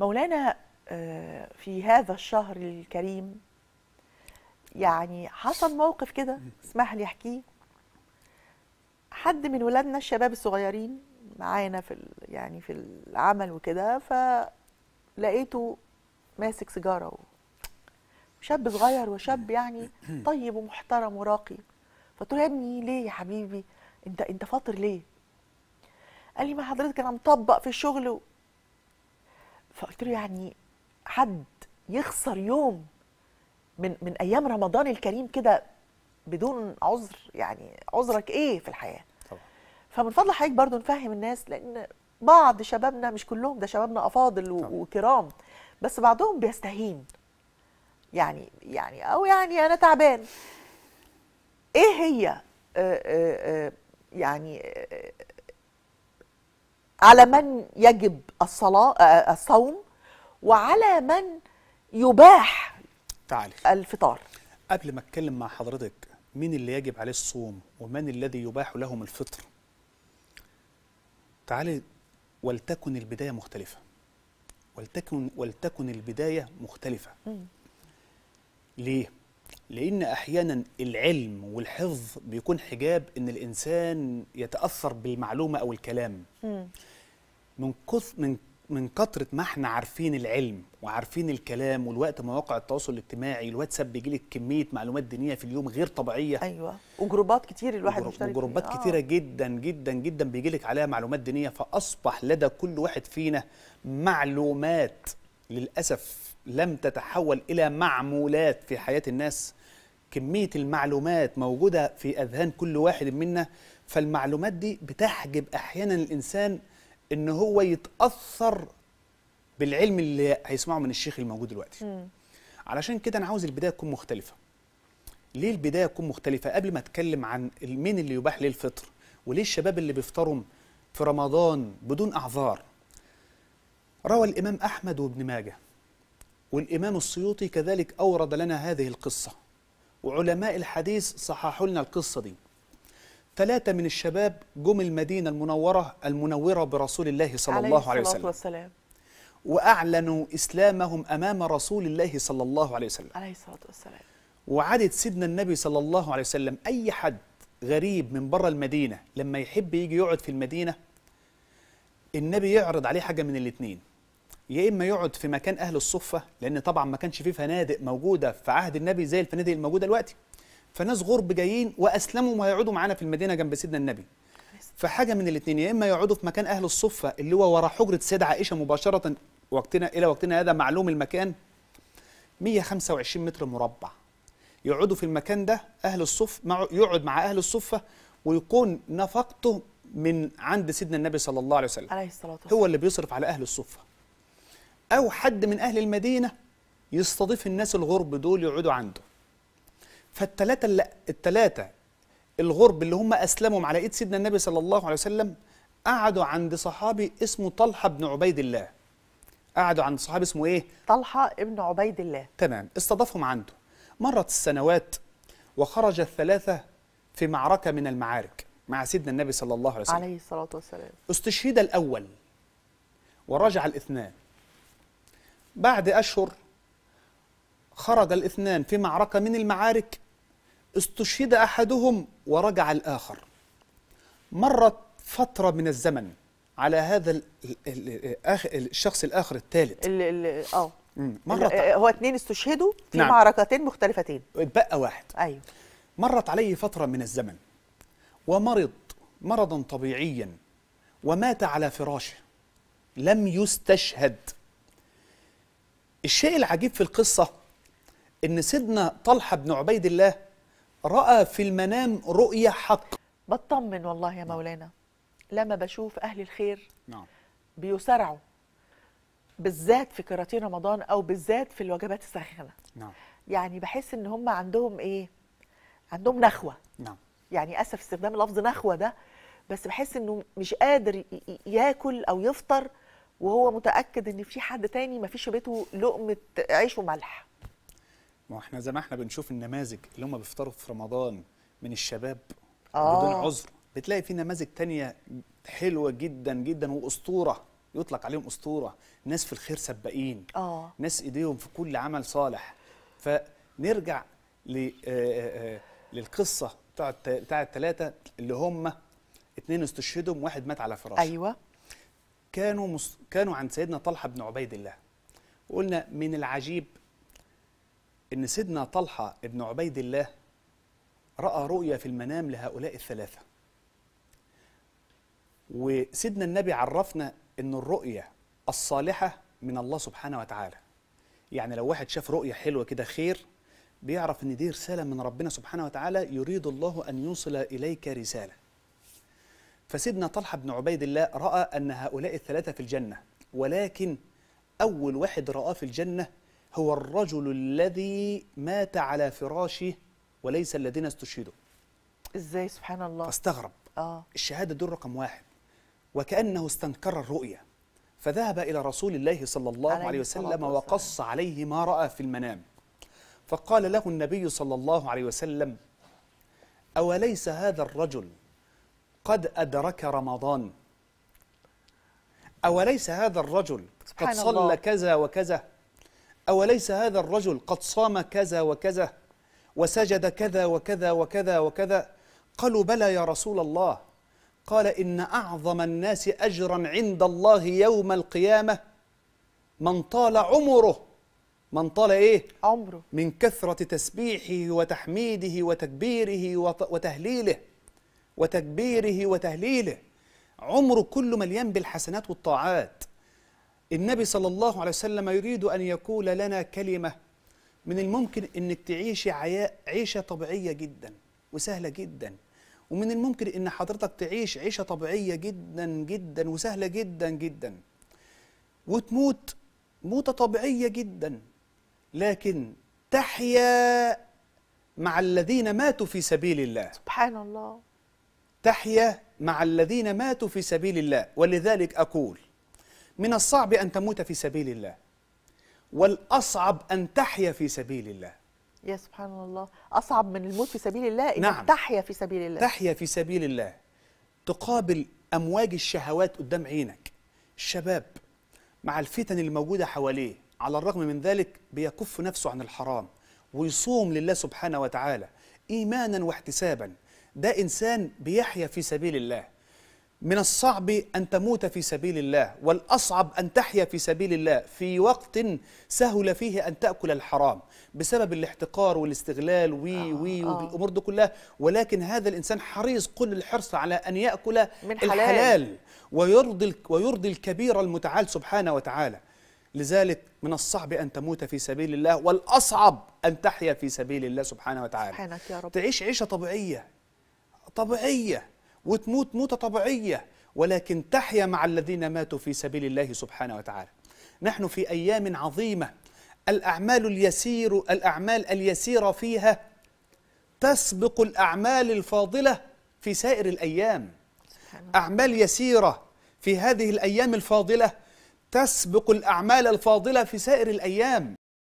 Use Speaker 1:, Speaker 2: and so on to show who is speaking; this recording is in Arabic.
Speaker 1: مولانا آه، في هذا الشهر الكريم يعني حصل موقف كده اسمح لي احكيه حد من ولادنا الشباب الصغيرين معانا في يعني في العمل وكده فلقيته ماسك سيجاره شاب صغير وشاب يعني طيب ومحترم وراقي فقلت له يا ابني ليه يا حبيبي انت انت فاطر ليه قال لي ما حضرتك انا مطبق في الشغل فقلت له يعني حد يخسر يوم من من ايام رمضان الكريم كده بدون عذر يعني عذرك ايه في الحياه طبعا فمن فضل حضرتك برضو نفهم الناس لان بعض شبابنا مش كلهم ده شبابنا افاضل وكرام بس بعضهم بيستهين يعني يعني او يعني انا تعبان ايه هي آآ آه، آآ آه، آه، يعني آآ على من يجب الصلاة آه، الصوم وعلى من يباح
Speaker 2: تعالي. الفطار قبل ما اتكلم مع حضرتك مين اللي يجب عليه الصوم ومن الذي يباح لهم الفطر تعالي ولتكن البداية مختلفة ولتكن ولتكن البداية مختلفة م. ليه لأن أحيانا العلم والحفظ بيكون حجاب إن الإنسان يتأثر بالمعلومة أو الكلام مم. من كث من من كثرة ما احنا عارفين العلم وعارفين الكلام والوقت مواقع التواصل الاجتماعي الواتساب بيجي لك كمية معلومات دينية في اليوم غير طبيعية أيوة وجروبات كتير الواحد وجروب مشترك وجروبات آه. كتيرة جدا جدا جدا بيجي لك عليها معلومات دينية فأصبح لدى كل واحد فينا معلومات للأسف لم تتحول إلى معمولات في حياة الناس كمية المعلومات موجودة في أذهان كل واحد منا فالمعلومات دي بتحجب أحيانا الإنسان إن هو يتأثر بالعلم اللي هيسمعه من الشيخ الموجود دلوقتي م. علشان كده أنا عاوز البداية تكون مختلفة ليه البداية تكون مختلفة قبل ما أتكلم عن مين اللي يباح ليه الفطر وليه الشباب اللي بيفطروا في رمضان بدون أعذار روى الإمام أحمد وابن ماجه والإمام السيوطي كذلك أورد لنا هذه القصة وعلماء الحديث صححوا لنا القصة دي ثلاثة من الشباب جم المدينة المنورة المنورة برسول الله صلى عليه الله عليه وسلم والسلام. وأعلنوا إسلامهم أمام رسول الله صلى الله عليه وسلم
Speaker 1: عليه الصلاة والسلام
Speaker 2: وعدد سيدنا النبي صلى الله عليه وسلم أي حد غريب من بره المدينة لما يحب يجي يقعد في المدينة النبي يعرض عليه حاجة من الاثنين يا اما يقعد في مكان اهل الصفه لان طبعا ما كانش فيه فنادق موجوده في عهد النبي زي الفنادق الموجوده دلوقتي فناس غرب جايين واسلموا وهيقعدوا معانا في المدينه جنب سيدنا النبي فحاجه من الاثنين يا اما يقعدوا في مكان اهل الصفه اللي هو ورا حجره سيدة عائشه مباشره وقتنا الى وقتنا هذا معلوم المكان 125 متر مربع يقعدوا في المكان ده اهل الصف مع يقعد مع اهل الصفه ويكون نفقته من عند سيدنا النبي صلى الله عليه وسلم
Speaker 1: عليه الصلاه والسلام هو
Speaker 2: اللي بيصرف على اهل الصفه أو حد من أهل المدينة يستضيف الناس الغرب دول يقعدوا عنده فالتلاتة اللي التلاتة الغرب اللي هم أسلموا على إيد سيدنا النبي صلى الله عليه وسلم قعدوا عند صحابي اسمه طلحة بن عبيد الله قعدوا عند صحابي اسمه إيه؟ طلحة ابن عبيد الله تمام استضافهم عنده مرت السنوات وخرج الثلاثة في معركة من المعارك مع سيدنا النبي صلى الله عليه وسلم
Speaker 1: عليه الصلاة والسلام
Speaker 2: استشهد الأول ورجع الاثنان بعد أشهر خرج الاثنان في معركة من المعارك استشهد أحدهم ورجع الآخر مرت فترة من الزمن على هذا الشخص الآخر الثالث اه مرت آه، هو اثنين استشهدوا في نعم. معركتين مختلفتين اتبقى واحد ايوه مرت عليه فترة من الزمن ومرض مرضا طبيعيا ومات على فراشه لم يستشهد الشيء العجيب في القصة إن سيدنا طلحة بن عبيد الله رأى في المنام رؤية حق بطمن والله يا مولانا
Speaker 1: لما بشوف أهل الخير نعم بيسارعوا بالذات في كراتين رمضان أو بالذات في الوجبات الساخنة نعم يعني بحس إن هم عندهم إيه عندهم نخوة نعم يعني أسف استخدام لفظ نخوة ده بس بحس إنه مش قادر ياكل أو يفطر وهو متاكد ان في حد تاني ما فيش في بيته لقمه عيش وملح
Speaker 2: ما احنا زي ما احنا بنشوف النماذج اللي هم بيفطروا في رمضان من الشباب آه. بدون عذر بتلاقي في نماذج تانية حلوه جدا جدا واسطوره يطلق عليهم اسطوره ناس في الخير سباقين آه. ناس ايديهم في كل عمل صالح فنرجع ل آه، آه، آه، للقصه بتاعت بتاع الثلاثه اللي هم اتنين استشهدوا واحد مات على فراشه ايوه كانوا مص... كانوا عند سيدنا طلحه بن عبيد الله وقلنا من العجيب ان سيدنا طلحه بن عبيد الله راى رؤيا في المنام لهؤلاء الثلاثه وسيدنا النبي عرفنا ان الرؤيه الصالحه من الله سبحانه وتعالى يعني لو واحد شاف رؤيه حلوه كده خير بيعرف ان دي رساله من ربنا سبحانه وتعالى يريد الله ان يوصل اليك رساله فسيدنا طلحة بن عبيد الله رأى أن هؤلاء الثلاثة في الجنة ولكن أول واحد رآه في الجنة هو الرجل الذي مات على فراشه وليس الذين استشهدوا ازاي سبحان الله فاستغرب آه. الشهادة دول رقم واحد وكأنه استنكر الرؤية فذهب إلى رسول الله صلى الله عليه, عليه وسلم وقص عليه ما رأى في المنام فقال له النبي صلى الله عليه وسلم أوليس هذا الرجل قد أدرك رمضان أوليس هذا الرجل قد صلى الله. كذا وكذا أوليس هذا الرجل قد صام كذا وكذا وسجد كذا وكذا وكذا وكذا قالوا بلى يا رسول الله قال إن أعظم الناس أجرا عند الله يوم القيامة من طال عمره من طال إيه؟ عمره من كثرة تسبيحه وتحميده وتكبيره وتهليله وتكبيره وتهليله عمره كله مليان بالحسنات والطاعات النبي صلى الله عليه وسلم يريد أن يقول لنا كلمة من الممكن أنك تعيشي عيشة طبيعية جدا وسهلة جدا ومن الممكن أن حضرتك تعيش عيشة طبيعية جدا جدا وسهلة جدا جدا وتموت موتة طبيعية جدا لكن تحيا مع الذين ماتوا في سبيل الله
Speaker 1: سبحان الله
Speaker 2: تحيا مع الذين ماتوا في سبيل الله ولذلك أقول من الصعب أن تموت في سبيل الله والأصعب أن تحيا في سبيل الله
Speaker 1: يا سبحان الله أصعب من الموت في سبيل الله إن نعم. تحيا في سبيل الله تحيا
Speaker 2: في سبيل الله تقابل أمواج الشهوات قدام عينك الشباب مع الفتن الموجودة حواليه على الرغم من ذلك بيكف نفسه عن الحرام ويصوم لله سبحانه وتعالى إيمانا واحتسابا ده إنسان بيحيا في سبيل الله من الصعب أن تموت في سبيل الله والأصعب أن تحيا في سبيل الله في وقت سهل فيه أن تأكل الحرام بسبب الاحتقار والاستغلال وي آه، وي آه. والأمور دي كلها ولكن هذا الإنسان حريص كل الحرص على أن يأكل من حلال. الحلال ويرضي, ويرضي الكبير المتعال سبحانه وتعالى لذلك من الصعب أن تموت في سبيل الله والأصعب أن تحيا في سبيل الله سبحانه وتعالى سبحانك يا رب. تعيش عيشة طبيعية طبيعية وتموت موتة طبيعية ولكن تحيا مع الذين ماتوا في سبيل الله سبحانه وتعالى نحن في أيام عظيمة الأعمال اليسير الأعمال اليسيرة فيها تسبق الأعمال الفاضلة في سائر الأيام أعمال يسيرة في هذه الأيام الفاضلة تسبق الأعمال الفاضلة في سائر الأيام